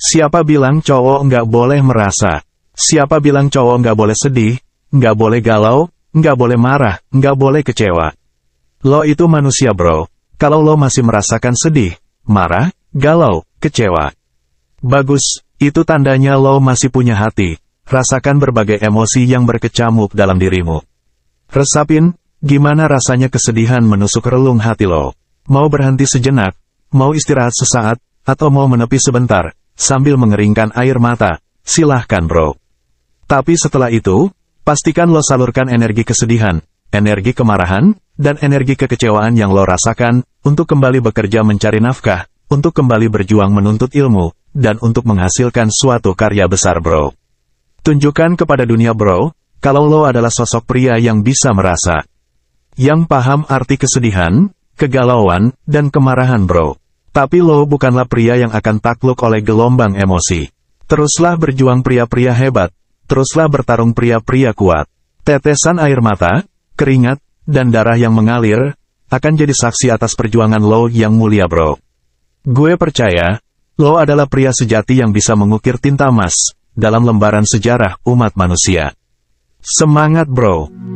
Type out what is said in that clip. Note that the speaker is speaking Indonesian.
Siapa bilang cowok nggak boleh merasa? Siapa bilang cowok nggak boleh sedih, nggak boleh galau, nggak boleh marah, nggak boleh kecewa? Lo itu manusia bro. Kalau lo masih merasakan sedih, marah, galau, kecewa. Bagus, itu tandanya lo masih punya hati. Rasakan berbagai emosi yang berkecamuk dalam dirimu. Resapin, gimana rasanya kesedihan menusuk relung hati lo. Mau berhenti sejenak, mau istirahat sesaat, atau mau menepi sebentar, sambil mengeringkan air mata, silahkan bro. Tapi setelah itu, pastikan lo salurkan energi kesedihan, energi kemarahan, dan energi kekecewaan yang lo rasakan, untuk kembali bekerja mencari nafkah, untuk kembali berjuang menuntut ilmu, dan untuk menghasilkan suatu karya besar bro. Tunjukkan kepada dunia bro, kalau lo adalah sosok pria yang bisa merasa. Yang paham arti kesedihan, kegalauan, dan kemarahan bro. Tapi Lo bukanlah pria yang akan takluk oleh gelombang emosi. Teruslah berjuang pria-pria hebat, teruslah bertarung pria-pria kuat. Tetesan air mata, keringat, dan darah yang mengalir, akan jadi saksi atas perjuangan Lo yang mulia bro. Gue percaya, Lo adalah pria sejati yang bisa mengukir tinta emas, dalam lembaran sejarah umat manusia. Semangat bro!